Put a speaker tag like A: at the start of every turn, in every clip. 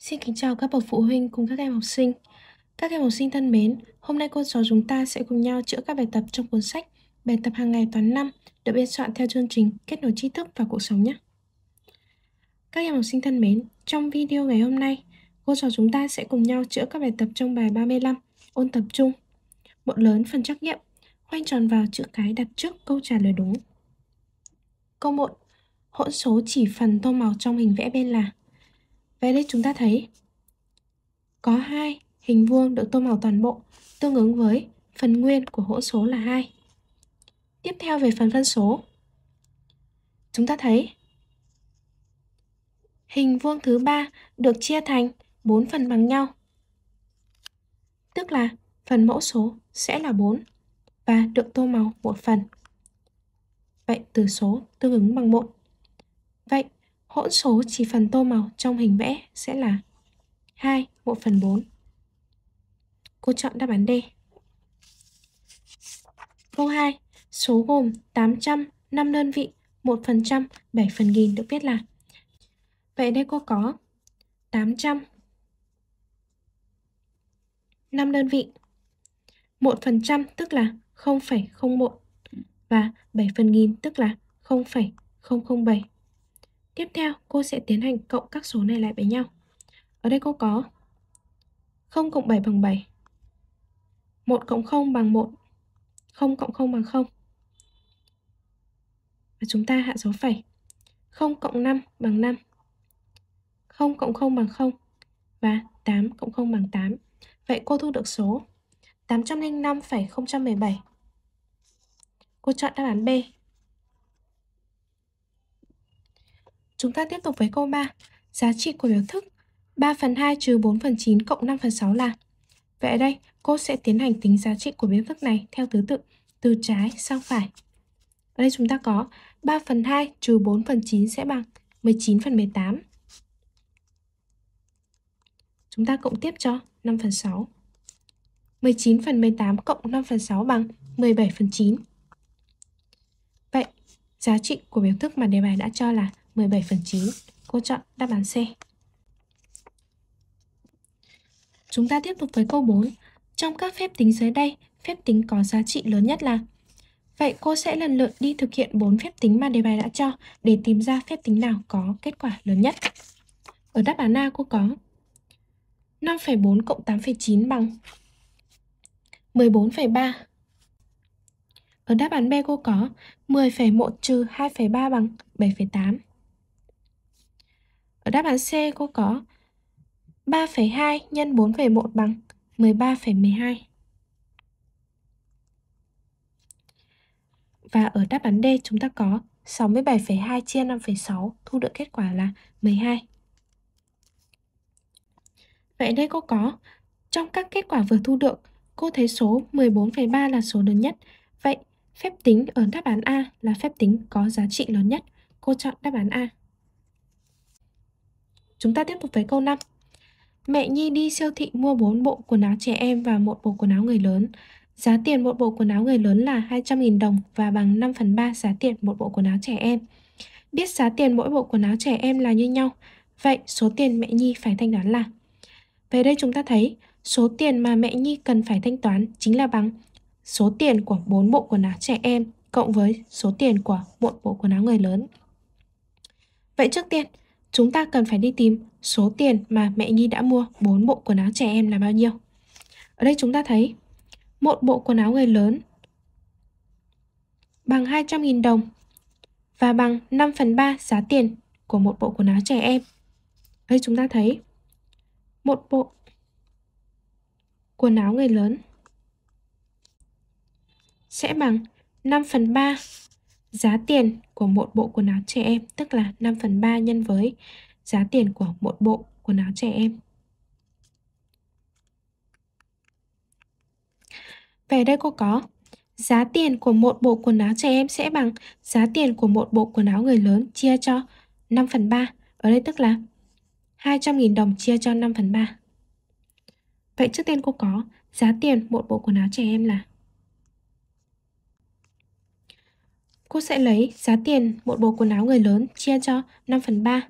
A: Xin kính chào các bậc phụ huynh cùng các em học sinh. Các em học sinh thân mến, hôm nay cô giáo chúng ta sẽ cùng nhau chữa các bài tập trong cuốn sách Bài tập hàng ngày toán 5 được biên soạn theo chương trình Kết nối tri thức và cuộc sống nhé. Các em học sinh thân mến, trong video ngày hôm nay, cô giáo chúng ta sẽ cùng nhau chữa các bài tập trong bài 35 ôn tập trung. Bộ lớn phần trắc nghiệm, khoanh tròn vào chữ cái đặt trước câu trả lời đúng. Câu 1. Hỗn số chỉ phần tô màu trong hình vẽ bên là vậy đây chúng ta thấy có hai hình vuông được tô màu toàn bộ tương ứng với phần nguyên của hỗn số là 2. Tiếp theo về phần phân số. Chúng ta thấy hình vuông thứ ba được chia thành 4 phần bằng nhau. Tức là phần mẫu số sẽ là 4 và được tô màu một phần. Vậy từ số tương ứng bằng 1 hỗn số chỉ phần tô màu trong hình vẽ sẽ là 2 bộ phần 4. Cô chọn đáp án D. Câu 2. Số gồm 800, 5 đơn vị, 1 phần trăm, 7 phần nghìn được viết là Vậy đây cô có 800, 5 đơn vị, 1 phần trăm tức là 0,01 và 7 phần nghìn tức là 0,007. Tiếp theo, cô sẽ tiến hành cộng các số này lại với nhau. Ở đây cô có 0 cộng 7 bằng 7, 1 cộng 0 bằng 1, 0 cộng 0 bằng 0. Và chúng ta hạ số phẩy. 0 cộng 5 bằng 5, 0 cộng 0 bằng 0 và 8 cộng 0 bằng 8. Vậy cô thu được số 805,017. Cô chọn đáp án B. Chúng ta tiếp tục với câu 3. Giá trị của biểu thức 3 phần 2 trừ 4 phần 9 cộng 5 phần 6 là. Vậy đây, cô sẽ tiến hành tính giá trị của biểu thức này theo thứ tự từ trái sang phải. Ở đây chúng ta có 3 phần 2 trừ 4 phần 9 sẽ bằng 19 phần 18. Chúng ta cộng tiếp cho 5 phần 6. 19 phần 18 cộng 5 phần 6 bằng 17 phần 9. Vậy, giá trị của biểu thức mà đề bài đã cho là 17 phần 9, cô chọn đáp án C. Chúng ta tiếp tục với câu 4. Trong các phép tính dưới đây, phép tính có giá trị lớn nhất là Vậy cô sẽ lần lượt đi thực hiện 4 phép tính mà đề bài đã cho để tìm ra phép tính nào có kết quả lớn nhất. Ở đáp án A cô có 5,4 cộng 8,9 bằng 14,3. Ở đáp án B cô có 10,1 trừ 2,3 bằng 7,8 đáp án C cô có 3,2 nhân 4,1 bằng 13,12. Và ở đáp án D chúng ta có 67,2 chia 5,6 thu được kết quả là 12. Vậy đây cô có trong các kết quả vừa thu được, cô thấy số 14,3 là số lớn nhất. Vậy phép tính ở đáp án A là phép tính có giá trị lớn nhất. Cô chọn đáp án A. Chúng ta tiếp tục với câu 5. Mẹ Nhi đi siêu thị mua 4 bộ quần áo trẻ em và một bộ quần áo người lớn. Giá tiền một bộ quần áo người lớn là 200.000 đồng và bằng 5 phần 3 giá tiền một bộ quần áo trẻ em. Biết giá tiền mỗi bộ quần áo trẻ em là như nhau, vậy số tiền mẹ Nhi phải thanh toán là. Về đây chúng ta thấy số tiền mà mẹ Nhi cần phải thanh toán chính là bằng số tiền của 4 bộ quần áo trẻ em cộng với số tiền của một bộ quần áo người lớn. Vậy trước tiên, chúng ta cần phải đi tìm số tiền mà mẹ Nhi đã mua 4 bộ quần áo trẻ em là bao nhiêu. Ở đây chúng ta thấy một bộ quần áo người lớn bằng 200.000 đồng và bằng 5 phần 3 giá tiền của một bộ quần áo trẻ em. Ở đây chúng ta thấy một bộ quần áo người lớn sẽ bằng 5 phần 3 giá tiền của một bộ quần áo trẻ em tức là 5 phần 3 nhân với giá tiền của một bộ quần áo trẻ em. Về đây cô có giá tiền của một bộ quần áo trẻ em sẽ bằng giá tiền của một bộ quần áo người lớn chia cho 5 phần 3. Ở đây tức là 200.000 đồng chia cho 5 phần 3. Vậy trước tiên cô có giá tiền một bộ quần áo trẻ em là Cô sẽ lấy giá tiền một bộ quần áo người lớn chia cho 5 phần 3,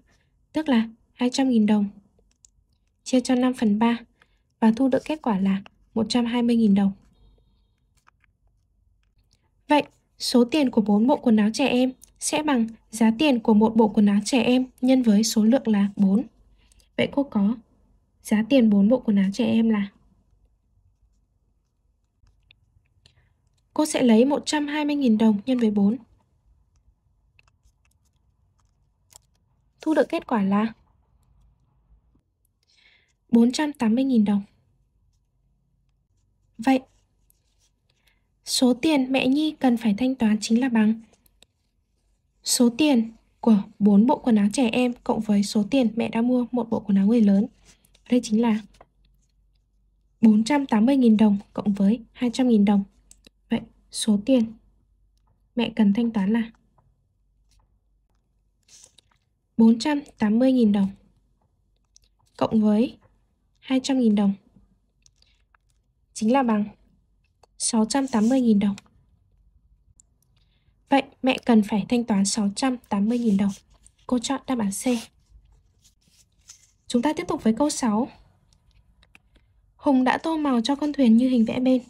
A: tức là 200.000 đồng. Chia cho 5 phần 3 và thu được kết quả là 120.000 đồng. Vậy, số tiền của 4 bộ quần áo trẻ em sẽ bằng giá tiền của một bộ quần áo trẻ em nhân với số lượng là 4. Vậy cô có giá tiền 4 bộ quần áo trẻ em là Cô sẽ lấy 120.000 đồng nhân với 4. thu được kết quả là 480.000 đồng. Vậy, số tiền mẹ Nhi cần phải thanh toán chính là bằng số tiền của 4 bộ quần áo trẻ em cộng với số tiền mẹ đã mua một bộ quần áo người lớn. Đây chính là 480.000 đồng cộng với 200.000 đồng. Vậy số tiền mẹ cần thanh toán là 480.000 đồng cộng với 200.000 đồng chính là bằng 680.000 đồng. Vậy mẹ cần phải thanh toán 680.000 đồng. Cô chọn đáp án C. Chúng ta tiếp tục với câu 6. Hùng đã tô màu cho con thuyền như hình vẽ bên.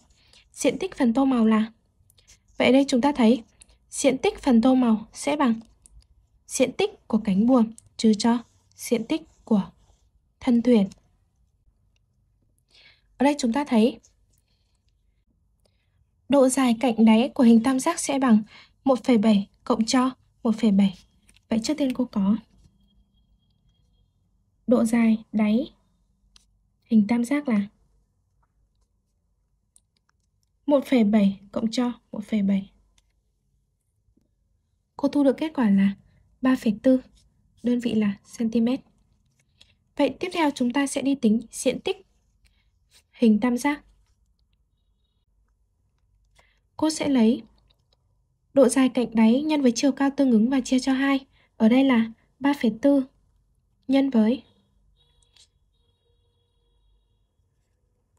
A: Diện tích phần tô màu là Vậy đây chúng ta thấy diện tích phần tô màu sẽ bằng diện tích của cánh buồm trừ cho diện tích của thân thuyền. Ở đây chúng ta thấy độ dài cạnh đáy của hình tam giác sẽ bằng 1,7 cộng cho 1,7. Vậy trước tiên cô có độ dài đáy hình tam giác là 1,7 cộng cho 1,7. Cô thu được kết quả là 3,4, đơn vị là cm. Vậy tiếp theo chúng ta sẽ đi tính diện tích hình tam giác. Cô sẽ lấy độ dài cạnh đáy nhân với chiều cao tương ứng và chia cho 2. Ở đây là 3,4 nhân với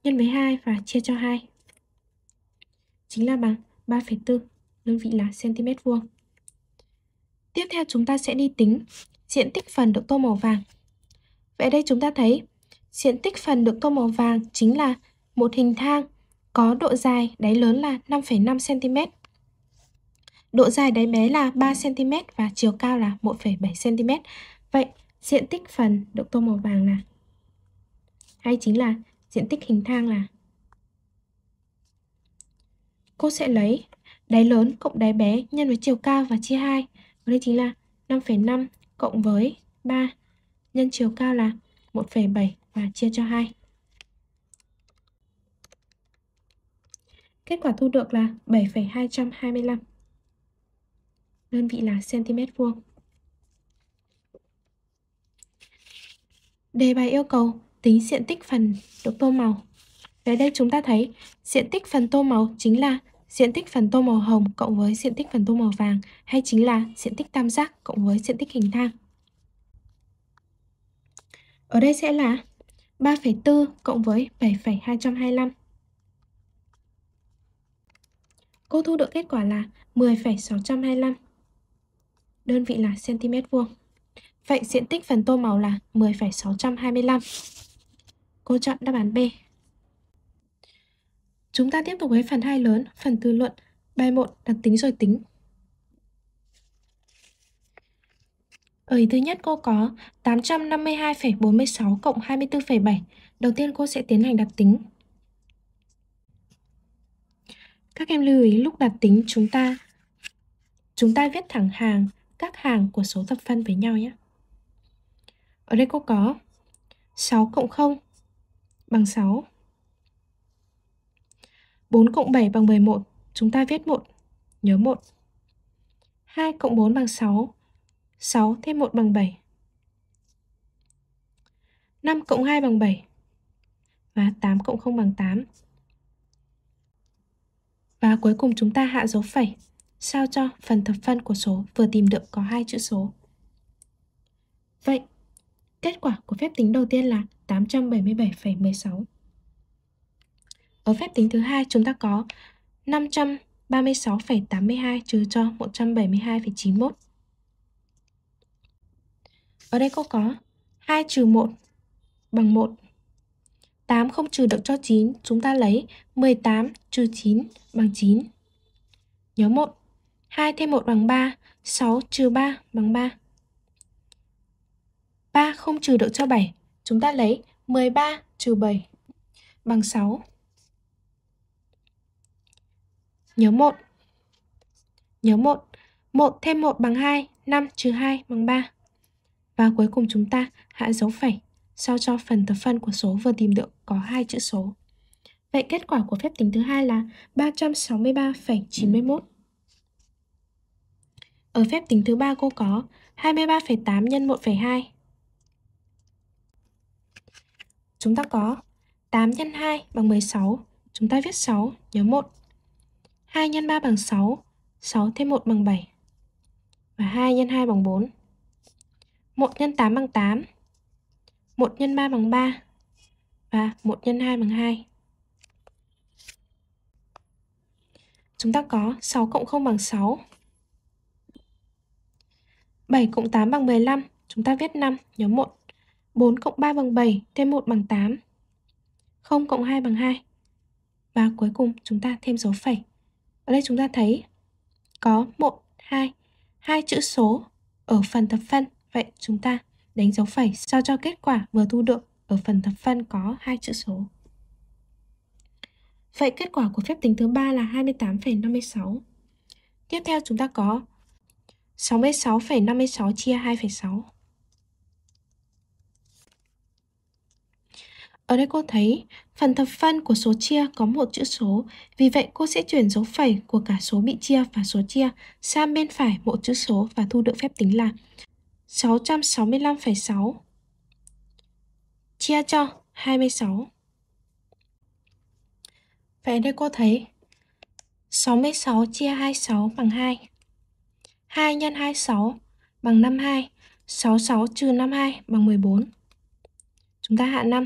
A: nhân với 2 và chia cho 2. Chính là bằng 3,4 đơn vị là cm vuông. Tiếp theo chúng ta sẽ đi tính diện tích phần được tô màu vàng. Vậy đây chúng ta thấy diện tích phần được tô màu vàng chính là một hình thang có độ dài đáy lớn là 5,5 cm. Độ dài đáy bé là 3 cm và chiều cao là 1,7 cm. Vậy diện tích phần được tô màu vàng là hay chính là diện tích hình thang là cô sẽ lấy đáy lớn cộng đáy bé nhân với chiều cao và chia 2 đây chính là 5,5 cộng với 3 nhân chiều cao là 1,7 và chia cho 2. Kết quả thu được là 7,225. Đơn vị là cm vuông. Đề bài yêu cầu tính diện tích phần được tô màu. Về đây chúng ta thấy diện tích phần tô màu chính là diện tích phần tô màu hồng cộng với diện tích phần tô màu vàng hay chính là diện tích tam giác cộng với diện tích hình thang. Ở đây sẽ là 3,4 cộng với 7,225. Cô thu được kết quả là 10,625. Đơn vị là cm vuông. Vậy diện tích phần tô màu là 10,625. Cô chọn đáp án B. Chúng ta tiếp tục với phần 2 lớn, phần tư luận, bài 1 đặc tính rồi tính. Ở ý thứ nhất cô có 852,46 cộng 24,7. Đầu tiên cô sẽ tiến hành đặt tính. Các em lưu ý lúc đặt tính chúng ta chúng ta viết thẳng hàng các hàng của số thập phân với nhau nhé. Ở đây cô có 6 cộng 0 bằng 6. 4 cộng 7 bằng 11, chúng ta viết 1, nhớ 1. 2 cộng 4 bằng 6, 6 thêm 1 bằng 7. 5 cộng 2 bằng 7 và 8 cộng 0 bằng 8. Và cuối cùng chúng ta hạ dấu phẩy, sao cho phần thập phân của số vừa tìm được có hai chữ số. Vậy, kết quả của phép tính đầu tiên là 877,16. Ở phép tính thứ hai chúng ta có 536,82 trừ cho 172,91. Ở đây cô có 2 trừ 1 bằng 1. 8 không trừ được cho 9, chúng ta lấy 18 trừ 9 bằng 9. Nhớ 1, 2 thêm 1 bằng 3, 6 trừ 3 bằng 3. 3 không trừ được cho 7, chúng ta lấy 13 trừ 7 bằng 6. Nhớ 1 Nhớ 1 1 thêm 1 bằng 2 5 trừ 2 bằng 3 Và cuối cùng chúng ta hạ dấu phẩy sao cho phần thập phân của số vừa tìm được có hai chữ số. Vậy kết quả của phép tính thứ hai là 363,91. Ở phép tính thứ ba cô có 23,8 nhân 1,2. Chúng ta có 8 nhân 2 bằng 16. Chúng ta viết 6, nhớ 1. 2 x 3 bằng 6, 6 thêm 1 bằng 7. Và 2 x 2 bằng 4. 1 x 8 bằng 8. 1 x 3 bằng 3. Và 1 x 2 bằng 2. Chúng ta có 6 cộng 0 bằng 6. 7 cộng 8 bằng 15. Chúng ta viết 5, nhóm 1. 4 cộng 3 bằng 7, thêm 1 bằng 8. 0 cộng 2 bằng 2. Và cuối cùng chúng ta thêm dấu phẩy ở đây chúng ta thấy có 1, 2, hai chữ số ở phần thập phân. Vậy chúng ta đánh dấu phẩy sao cho kết quả vừa thu được ở phần thập phân có hai chữ số. Vậy kết quả của phép tính thứ ba là 28,56. Tiếp theo chúng ta có 66,56 chia 2,6. Ở đây cô thấy phần thập phân của số chia có một chữ số, vì vậy cô sẽ chuyển dấu phẩy của cả số bị chia và số chia sang bên phải một chữ số và thu được phép tính là 665,6 chia cho 26. Vậy đây cô thấy 66 chia 26 bằng 2. 2 nhân 26 bằng 52, 66 trừ 52 bằng 14. Chúng ta hạ 5.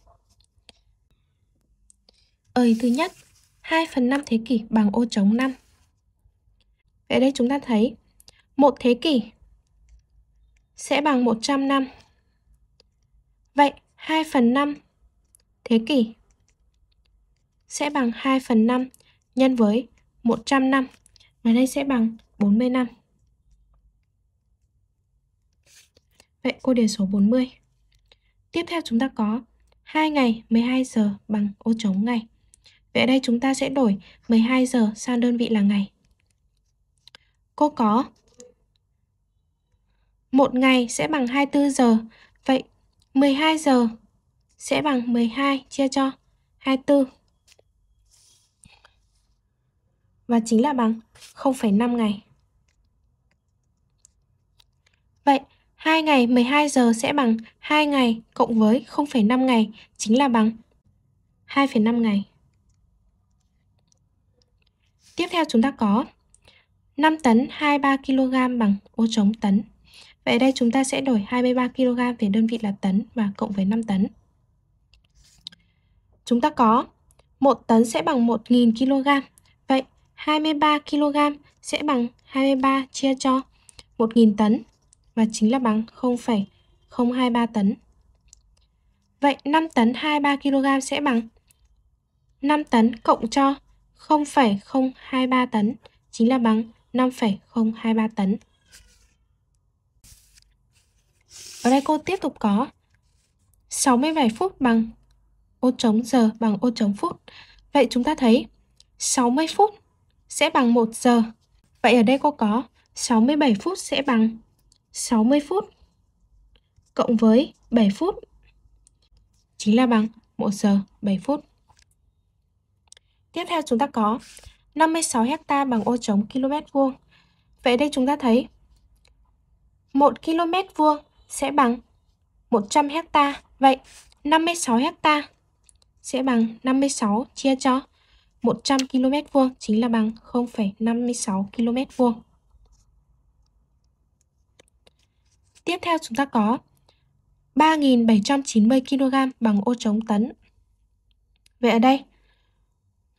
A: Ơi thứ nhất, 2 phần 5 thế kỷ bằng ô trống 5. Vậy đây chúng ta thấy một thế kỷ sẽ bằng 100 năm. Vậy 2 phần 5 thế kỷ sẽ bằng 2 phần 5 nhân với 100 năm. Và đây sẽ bằng 40 năm. Vậy cô điền số 40. Tiếp theo chúng ta có 2 ngày 12 giờ bằng ô trống ngày. Vậy đây chúng ta sẽ đổi 12 giờ sang đơn vị là ngày. Cô có một ngày sẽ bằng 24 giờ. Vậy 12 giờ sẽ bằng 12 chia cho 24. Và chính là bằng 0,5 ngày. Vậy 2 ngày 12 giờ sẽ bằng 2 ngày cộng với 0,5 ngày chính là bằng 2,5 ngày. Tiếp theo chúng ta có 5 tấn 23 kg bằng ô trống tấn. Vậy đây chúng ta sẽ đổi 23 kg về đơn vị là tấn và cộng với 5 tấn. Chúng ta có 1 tấn sẽ bằng 1.000 kg. Vậy 23 kg sẽ bằng 23 chia cho 1.000 tấn và chính là bằng 0,023 tấn. Vậy 5 tấn 23 kg sẽ bằng 5 tấn cộng cho 0,023 tấn chính là bằng 5,023 tấn. Ở đây cô tiếp tục có 67 phút bằng ô trống giờ bằng ô trống phút. Vậy chúng ta thấy 60 phút sẽ bằng 1 giờ. Vậy ở đây cô có 67 phút sẽ bằng 60 phút cộng với 7 phút chính là bằng 1 giờ 7 phút. Tiếp theo chúng ta có 56 hecta bằng ô trống km vuông. Vậy đây chúng ta thấy 1 km vuông sẽ bằng 100 hecta Vậy 56 hecta sẽ bằng 56 chia cho 100 km vuông chính là bằng 0,56 km vuông. Tiếp theo chúng ta có 3.790 kg bằng ô trống tấn. Vậy ở đây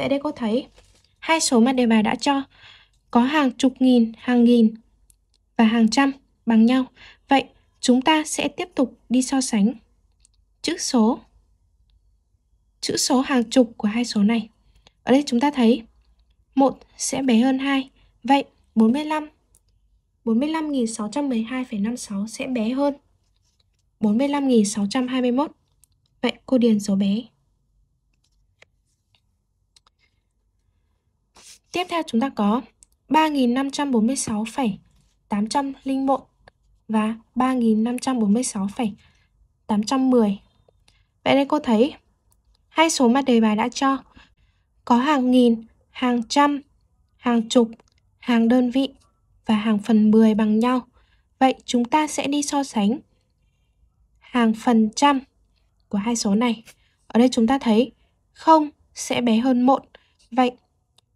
A: Vậy đây cô thấy hai số mà đề bài đã cho có hàng chục nghìn, hàng nghìn và hàng trăm bằng nhau. Vậy chúng ta sẽ tiếp tục đi so sánh chữ số chữ số hàng chục của hai số này. Ở đây chúng ta thấy 1 sẽ bé hơn 2. Vậy 45 45.612,56 sẽ bé hơn 45.621. Vậy cô điền số bé. Tiếp theo chúng ta có 3.546,801 và 3.546,810. Vậy đây cô thấy hai số mà đề bài đã cho có hàng nghìn, hàng trăm, hàng chục, hàng đơn vị và hàng phần 10 bằng nhau. Vậy chúng ta sẽ đi so sánh hàng phần trăm của hai số này. Ở đây chúng ta thấy 0 sẽ bé hơn 1. Vậy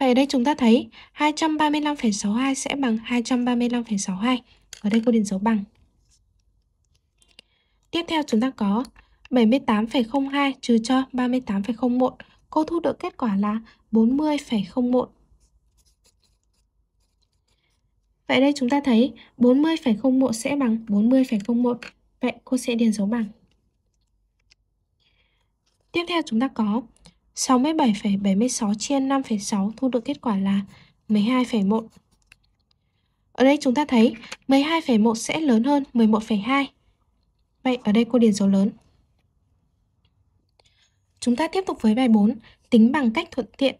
A: Vậy ở đây chúng ta thấy 235,62 sẽ bằng 235,62. Ở đây cô điền dấu bằng. Tiếp theo chúng ta có 78,02 trừ cho 38,01. Cô thu được kết quả là 40,01. Vậy đây chúng ta thấy 40,01 sẽ bằng 40,01. Vậy cô sẽ điền dấu bằng. Tiếp theo chúng ta có 67,76 chia 5,6 thu được kết quả là 12,1. Ở đây chúng ta thấy 12,1 sẽ lớn hơn 11,2. Vậy ở đây cô điền dấu lớn. Chúng ta tiếp tục với bài 4, tính bằng cách thuận tiện.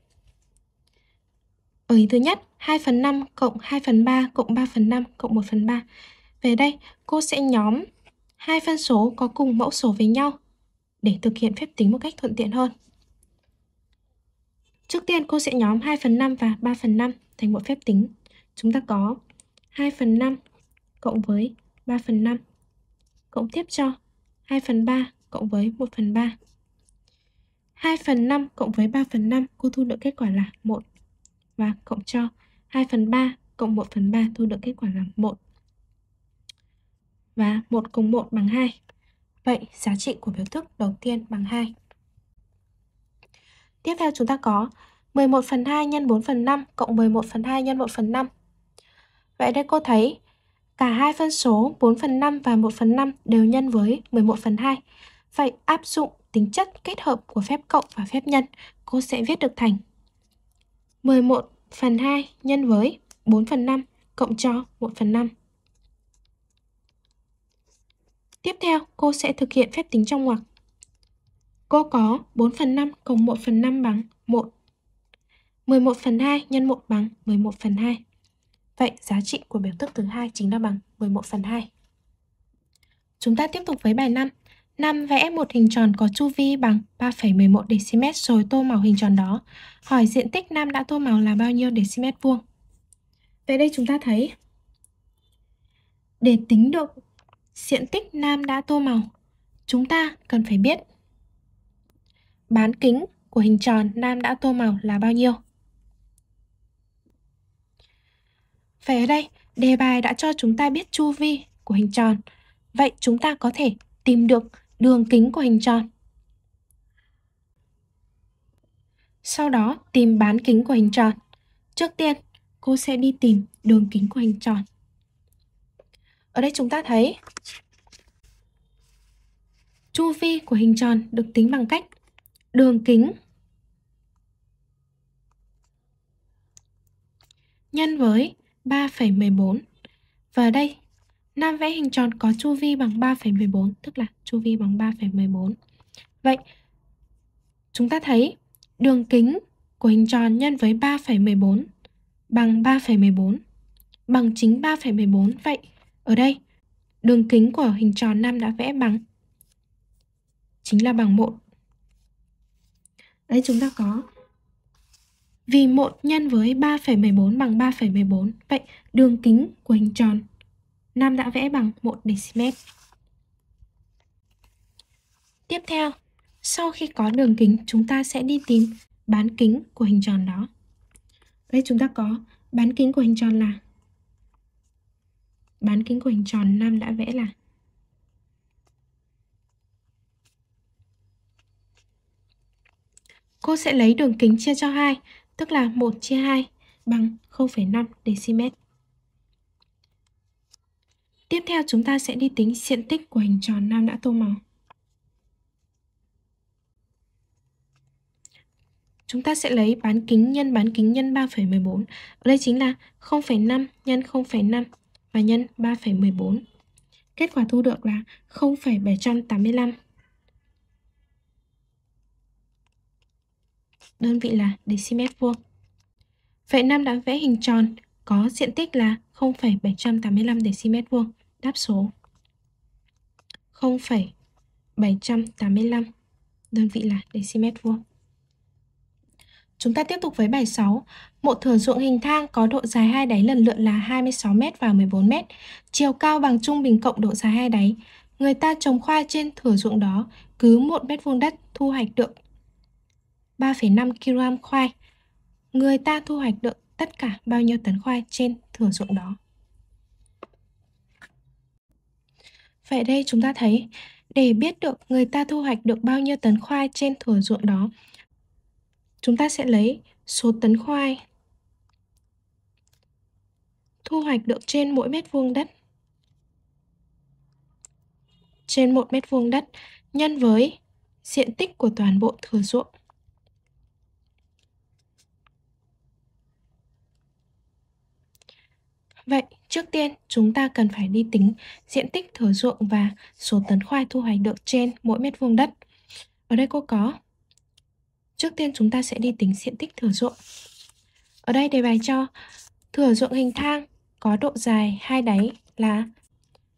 A: Ở ý thứ nhất, 2 phần 5 cộng 2 phần 3 cộng 3 phần 5 cộng 1 phần 3. Về đây, cô sẽ nhóm hai phân số có cùng mẫu số với nhau để thực hiện phép tính một cách thuận tiện hơn. Trước tiên cô sẽ nhóm 2 phần 5 và 3 phần 5 thành một phép tính. Chúng ta có 2 phần 5 cộng với 3 phần 5 cộng tiếp cho 2 phần 3 cộng với 1 phần 3. 2 phần 5 cộng với 3 phần 5 cô thu được kết quả là 1 và cộng cho 2 phần 3 cộng 1 phần 3 thu được kết quả là 1. Và 1 cùng 1 bằng 2. Vậy giá trị của biểu thức đầu tiên bằng 2. Tiếp theo chúng ta có 11 phần 2 nhân 4 phần 5 cộng 11 phần 2 nhân 1 phần 5. Vậy đây cô thấy cả hai phân số 4 phần 5 và 1 phần 5 đều nhân với 11 phần 2. Vậy áp dụng tính chất kết hợp của phép cộng và phép nhân, cô sẽ viết được thành 11 phần 2 nhân với 4 phần 5 cộng cho 1 phần 5. Tiếp theo, cô sẽ thực hiện phép tính trong ngoặc. Cô có 4 phần 5 cộng 1 phần 5 bằng 1. 11 phần 2 nhân 1 bằng 11 phần 2. Vậy giá trị của biểu thức thứ hai chính là bằng 11 phần 2. Chúng ta tiếp tục với bài 5. 5. Vẽ một hình tròn có chu vi bằng 3,11 dm rồi tô màu hình tròn đó. Hỏi diện tích Nam đã tô màu là bao nhiêu dm vuông? vậy đây chúng ta thấy để tính được diện tích Nam đã tô màu, chúng ta cần phải biết bán kính của hình tròn Nam đã tô màu là bao nhiêu. Về ở đây, đề bài đã cho chúng ta biết chu vi của hình tròn. Vậy chúng ta có thể tìm được đường kính của hình tròn. Sau đó tìm bán kính của hình tròn. Trước tiên, cô sẽ đi tìm đường kính của hình tròn. Ở đây chúng ta thấy chu vi của hình tròn được tính bằng cách đường kính nhân với 3,14 và đây Nam vẽ hình tròn có chu vi bằng 3,14 tức là chu vi bằng 3,14 vậy chúng ta thấy đường kính của hình tròn nhân với 3,14 bằng 3,14 bằng chính 3,14 vậy ở đây đường kính của hình tròn Nam đã vẽ bằng chính là bằng 1 Đấy chúng ta có vì một nhân với 3,14 bằng 3,14. Vậy đường kính của hình tròn Nam đã vẽ bằng 1 dm. Tiếp theo, sau khi có đường kính, chúng ta sẽ đi tìm bán kính của hình tròn đó. Đây chúng ta có bán kính của hình tròn là bán kính của hình tròn Nam đã vẽ là Cô sẽ lấy đường kính chia cho 2, tức là 1 chia 2 bằng 0,5 dm. Tiếp theo chúng ta sẽ đi tính diện tích của hình tròn nam đã tô màu. Chúng ta sẽ lấy bán kính nhân bán kính nhân 3,14. Ở đây chính là 0,5 nhân 0,5 và nhân 3,14. Kết quả thu được là 0,785 đơn vị là dm vuông. Vậy Nam đã vẽ hình tròn có diện tích là 0,785 dm vuông. Đáp số 0,785 đơn vị là dm vuông. Chúng ta tiếp tục với bài 6. Một thửa ruộng hình thang có độ dài hai đáy lần lượt là 26m và 14m, chiều cao bằng trung bình cộng độ dài hai đáy. Người ta trồng khoai trên thửa ruộng đó, cứ 1 mét vuông đất thu hoạch được 3,5 kg khoai. Người ta thu hoạch được tất cả bao nhiêu tấn khoai trên thửa ruộng đó. Vậy đây chúng ta thấy để biết được người ta thu hoạch được bao nhiêu tấn khoai trên thửa ruộng đó, chúng ta sẽ lấy số tấn khoai thu hoạch được trên mỗi mét vuông đất trên một mét vuông đất nhân với diện tích của toàn bộ thửa ruộng Vậy, trước tiên chúng ta cần phải đi tính diện tích thửa ruộng và số tấn khoai thu hoạch được trên mỗi mét vuông đất. Ở đây cô có. Trước tiên chúng ta sẽ đi tính diện tích thửa ruộng. Ở đây đề bài cho thửa ruộng hình thang có độ dài hai đáy là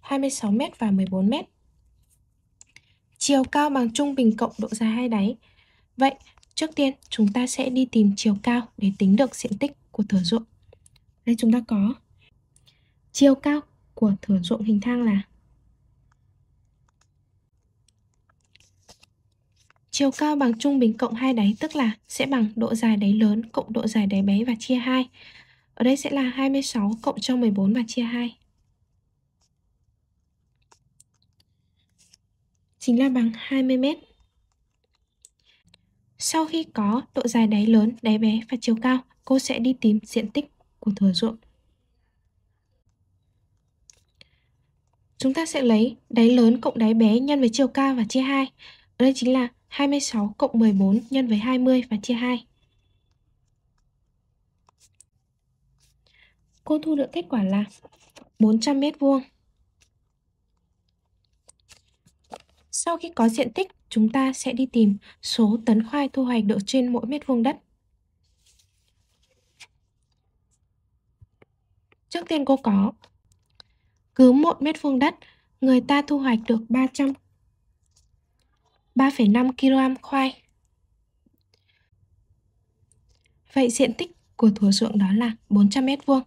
A: 26m và 14m. Chiều cao bằng trung bình cộng độ dài hai đáy. Vậy, trước tiên chúng ta sẽ đi tìm chiều cao để tính được diện tích của thửa ruộng. Đây chúng ta có Chiều cao của thửa ruộng hình thang là Chiều cao bằng trung bình cộng hai đáy tức là sẽ bằng độ dài đáy lớn cộng độ dài đáy bé và chia 2. Ở đây sẽ là 26 cộng cho 14 và chia 2. Chính là bằng 20 mét. Sau khi có độ dài đáy lớn, đáy bé và chiều cao, cô sẽ đi tìm diện tích của thửa ruộng Chúng ta sẽ lấy đáy lớn cộng đáy bé nhân với chiều cao và chia 2. Ở đây chính là 26 cộng 14 nhân với 20 và chia 2. Cô thu được kết quả là 400 mét vuông. Sau khi có diện tích, chúng ta sẽ đi tìm số tấn khoai thu hoạch được trên mỗi mét vuông đất. Trước tiên cô có cứ một mét vuông đất, người ta thu hoạch được 300 3,5 kg khoai. Vậy diện tích của thửa ruộng đó là 400 mét vuông.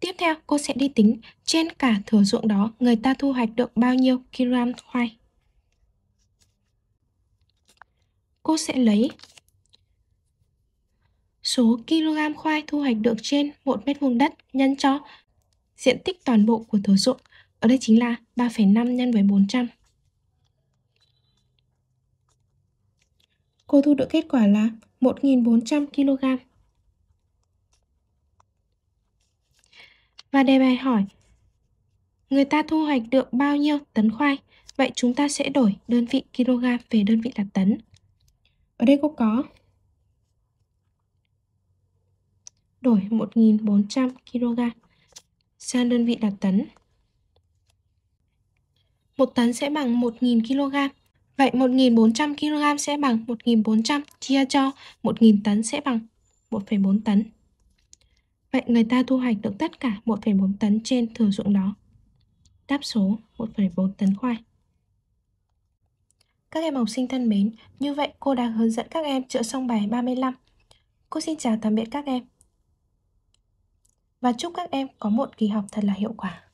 A: Tiếp theo, cô sẽ đi tính trên cả thửa ruộng đó người ta thu hoạch được bao nhiêu kg khoai. Cô sẽ lấy số kg khoai thu hoạch được trên 1 mét vuông đất nhân cho diện tích toàn bộ của thửa ruộng. Ở đây chính là 3,5 nhân với 400. Cô thu được kết quả là 1.400 kg. Và đề bài hỏi, người ta thu hoạch được bao nhiêu tấn khoai? Vậy chúng ta sẽ đổi đơn vị kg về đơn vị là tấn. Ở đây cô có đổi 1.400 kg sang đơn vị đặc tấn. Một tấn sẽ bằng 1.000 kg. Vậy 1.400 kg sẽ bằng 1.400 chia cho 1.000 tấn sẽ bằng 1,4 tấn. Vậy người ta thu hoạch được tất cả 1,4 tấn trên thừa ruộng đó. Đáp số 1,4 tấn khoai. Các em học sinh thân mến, như vậy cô đã hướng dẫn các em chữa xong bài 35. Cô xin chào tạm biệt các em và chúc các em có một kỳ học thật là hiệu quả.